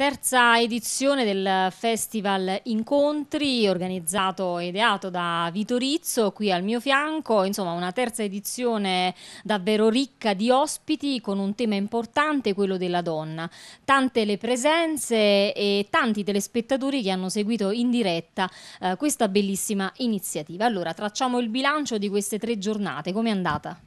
Terza edizione del Festival Incontri, organizzato e ideato da Vito Rizzo, qui al mio fianco, insomma una terza edizione davvero ricca di ospiti con un tema importante, quello della donna. Tante le presenze e tanti telespettatori che hanno seguito in diretta eh, questa bellissima iniziativa. Allora, tracciamo il bilancio di queste tre giornate, com'è andata?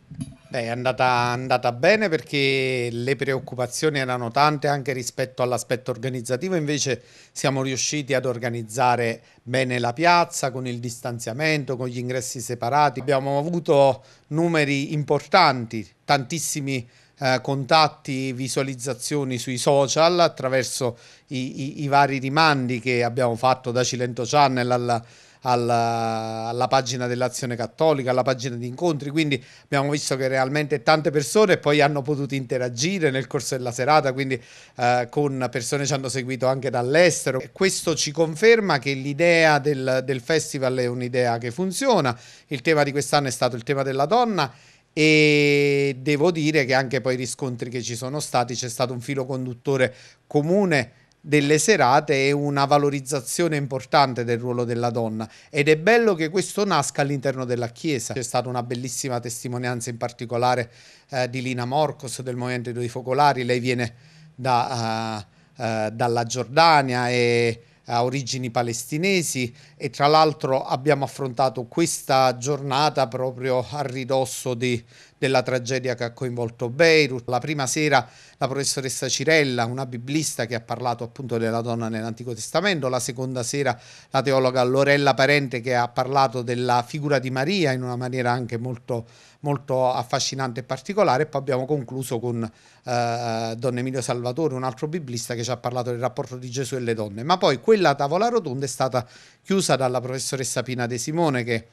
Beh, è andata, andata, bene perché le preoccupazioni erano tante anche rispetto all'aspetto organizzativo, invece siamo riusciti ad organizzare bene la piazza con il distanziamento, con gli ingressi separati. Abbiamo avuto numeri importanti, tantissimi eh, contatti, visualizzazioni sui social attraverso i, i, i, vari rimandi che abbiamo fatto da Cilento Channel alla alla, alla pagina dell'Azione Cattolica, alla pagina di incontri, quindi abbiamo visto che realmente tante persone poi hanno potuto interagire nel corso della serata, quindi eh, con persone ci hanno seguito anche dall'estero. E questo ci conferma che l'idea del, del festival è un'idea che funziona, il tema di quest'anno è stato il tema della donna e devo dire che anche poi i riscontri che ci sono stati c'è stato un filo conduttore comune delle serate e una valorizzazione importante del ruolo della donna ed è bello che questo nasca all'interno della Chiesa. C'è stata una bellissima testimonianza in particolare eh, di Lina Morcos del Movimento dei Focolari, lei viene da, uh, uh, dalla Giordania e ha origini palestinesi e tra l'altro abbiamo affrontato questa giornata proprio a ridosso di, della tragedia che ha coinvolto Beirut. La prima sera la professoressa Cirella, una biblista che ha parlato appunto della donna nell'Antico Testamento, la seconda sera la teologa Lorella Parente che ha parlato della figura di Maria in una maniera anche molto, molto affascinante e particolare poi abbiamo concluso con eh, Don Emilio Salvatore, un altro biblista che ci ha parlato del rapporto di Gesù e le donne. Ma poi quella tavola rotonda è stata chiusa dalla professoressa Pina De Simone che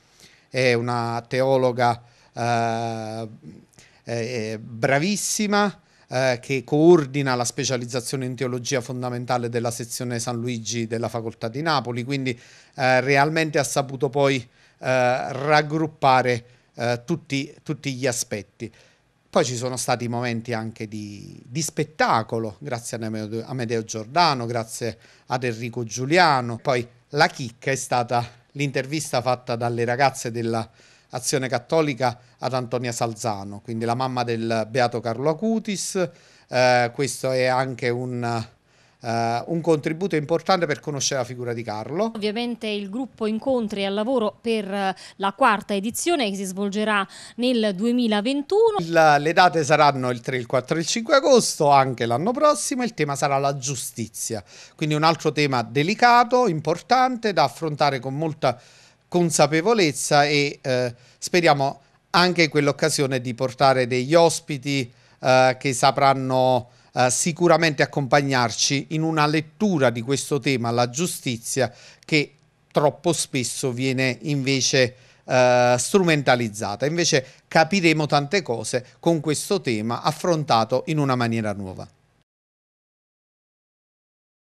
è una teologa eh, eh, bravissima, eh, che coordina la specializzazione in teologia fondamentale della sezione San Luigi della Facoltà di Napoli, quindi eh, realmente ha saputo poi eh, raggruppare tutti, tutti gli aspetti. Poi ci sono stati momenti anche di, di, spettacolo, grazie a Amedeo Giordano, grazie ad Enrico Giuliano. Poi la chicca è stata l'intervista fatta dalle ragazze della Azione Cattolica ad Antonia Salzano, quindi la mamma del Beato Carlo Acutis. Eh, questo è anche un... Uh, un contributo importante per conoscere la figura di Carlo. Ovviamente il gruppo incontri al lavoro per eh, la quarta edizione che si svolgerà nel 2021. Il, le date saranno il 3, il 4 e il 5 agosto, anche l'anno prossimo, il tema sarà la giustizia, quindi un altro tema delicato, importante da affrontare con molta consapevolezza e eh, speriamo anche in quell'occasione di portare degli ospiti eh, che sapranno eh, sicuramente accompagnarci in una lettura di questo tema, la giustizia, che troppo spesso viene invece eh, strumentalizzata. Invece capiremo tante cose con questo tema affrontato in una maniera nuova.